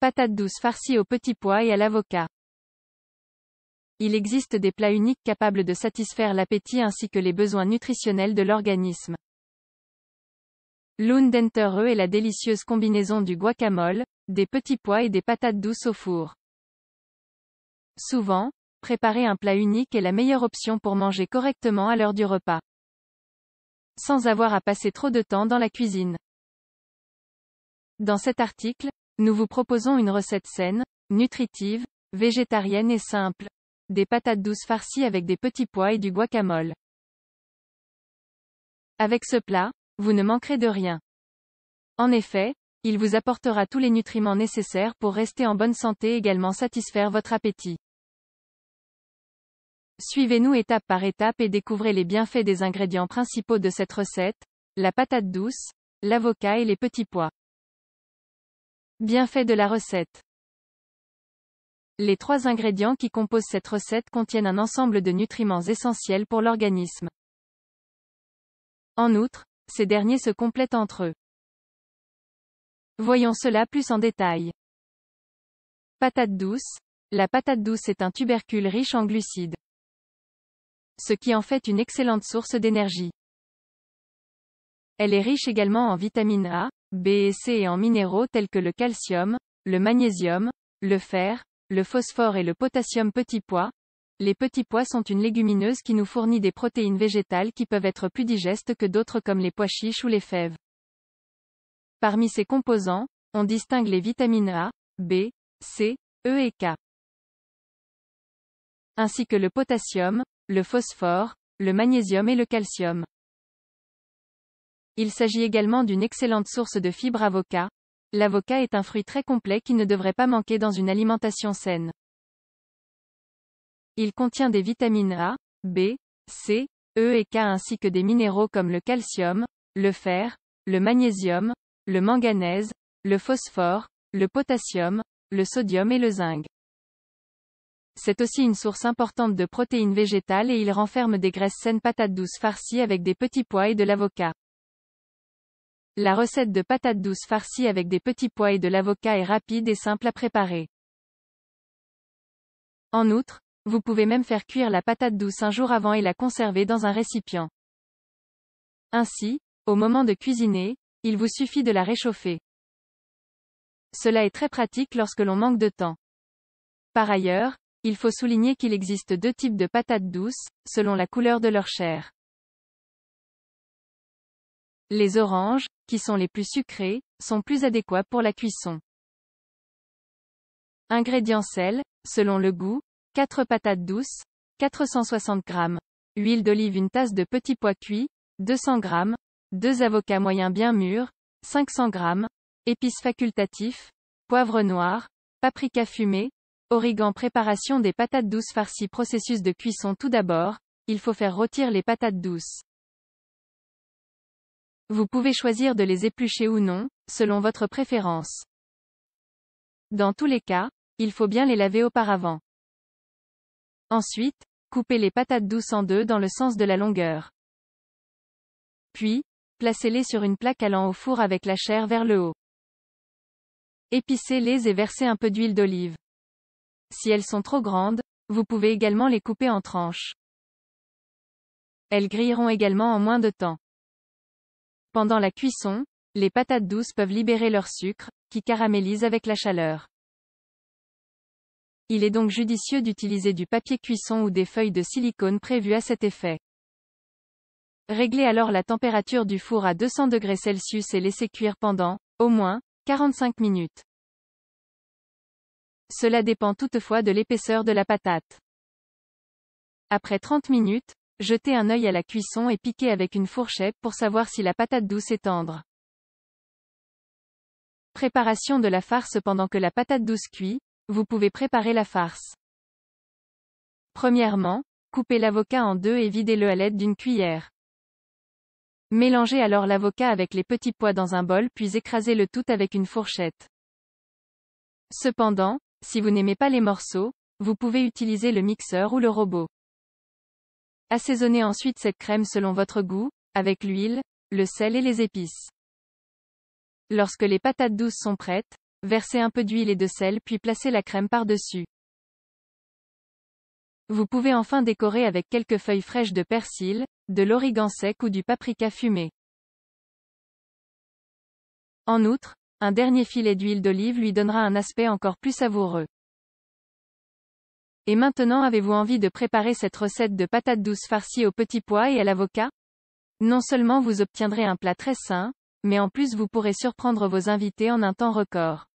Patates douces farcies au petit pois et à l'avocat. Il existe des plats uniques capables de satisfaire l'appétit ainsi que les besoins nutritionnels de l'organisme. L'oundenterreux est la délicieuse combinaison du guacamole, des petits pois et des patates douces au four. Souvent, préparer un plat unique est la meilleure option pour manger correctement à l'heure du repas. Sans avoir à passer trop de temps dans la cuisine. Dans cet article, nous vous proposons une recette saine, nutritive, végétarienne et simple. Des patates douces farcies avec des petits pois et du guacamole. Avec ce plat, vous ne manquerez de rien. En effet, il vous apportera tous les nutriments nécessaires pour rester en bonne santé et également satisfaire votre appétit. Suivez-nous étape par étape et découvrez les bienfaits des ingrédients principaux de cette recette, la patate douce, l'avocat et les petits pois. Bienfait de la recette. Les trois ingrédients qui composent cette recette contiennent un ensemble de nutriments essentiels pour l'organisme. En outre, ces derniers se complètent entre eux. Voyons cela plus en détail. Patate douce. La patate douce est un tubercule riche en glucides. Ce qui en fait une excellente source d'énergie. Elle est riche également en vitamine A, B et C et en minéraux tels que le calcium, le magnésium, le fer, le phosphore et le potassium petit pois. Les petits pois sont une légumineuse qui nous fournit des protéines végétales qui peuvent être plus digestes que d'autres comme les pois chiches ou les fèves. Parmi ces composants, on distingue les vitamines A, B, C, E et K. Ainsi que le potassium, le phosphore, le magnésium et le calcium. Il s'agit également d'une excellente source de fibres avocat. L'avocat est un fruit très complet qui ne devrait pas manquer dans une alimentation saine. Il contient des vitamines A, B, C, E et K ainsi que des minéraux comme le calcium, le fer, le magnésium, le manganèse, le phosphore, le potassium, le sodium et le zinc. C'est aussi une source importante de protéines végétales et il renferme des graisses saines patates douces farcies avec des petits pois et de l'avocat. La recette de patates douces farcies avec des petits pois et de l'avocat est rapide et simple à préparer. En outre, vous pouvez même faire cuire la patate douce un jour avant et la conserver dans un récipient. Ainsi, au moment de cuisiner, il vous suffit de la réchauffer. Cela est très pratique lorsque l'on manque de temps. Par ailleurs, il faut souligner qu'il existe deux types de patates douces, selon la couleur de leur chair. Les oranges, qui sont les plus sucrées, sont plus adéquats pour la cuisson. Ingrédients sel, selon le goût, 4 patates douces, 460 g, huile d'olive une tasse de petits pois cuits, 200 g, 2 avocats moyens bien mûrs, 500 g, épices facultatifs, poivre noir, paprika fumé, origan préparation des patates douces farcies processus de cuisson tout d'abord, il faut faire rôtir les patates douces. Vous pouvez choisir de les éplucher ou non, selon votre préférence. Dans tous les cas, il faut bien les laver auparavant. Ensuite, coupez les patates douces en deux dans le sens de la longueur. Puis, placez-les sur une plaque allant au four avec la chair vers le haut. Épicez-les et versez un peu d'huile d'olive. Si elles sont trop grandes, vous pouvez également les couper en tranches. Elles grilleront également en moins de temps. Pendant la cuisson, les patates douces peuvent libérer leur sucre, qui caramélise avec la chaleur. Il est donc judicieux d'utiliser du papier cuisson ou des feuilles de silicone prévues à cet effet. Réglez alors la température du four à 200 degrés et laissez cuire pendant, au moins, 45 minutes. Cela dépend toutefois de l'épaisseur de la patate. Après 30 minutes, Jetez un œil à la cuisson et piquez avec une fourchette pour savoir si la patate douce est tendre. Préparation de la farce pendant que la patate douce cuit, vous pouvez préparer la farce. Premièrement, coupez l'avocat en deux et videz-le à l'aide d'une cuillère. Mélangez alors l'avocat avec les petits pois dans un bol puis écrasez le tout avec une fourchette. Cependant, si vous n'aimez pas les morceaux, vous pouvez utiliser le mixeur ou le robot. Assaisonnez ensuite cette crème selon votre goût, avec l'huile, le sel et les épices. Lorsque les patates douces sont prêtes, versez un peu d'huile et de sel puis placez la crème par-dessus. Vous pouvez enfin décorer avec quelques feuilles fraîches de persil, de l'origan sec ou du paprika fumé. En outre, un dernier filet d'huile d'olive lui donnera un aspect encore plus savoureux. Et maintenant avez-vous envie de préparer cette recette de patates douces farcies au petit pois et à l'avocat Non seulement vous obtiendrez un plat très sain, mais en plus vous pourrez surprendre vos invités en un temps record.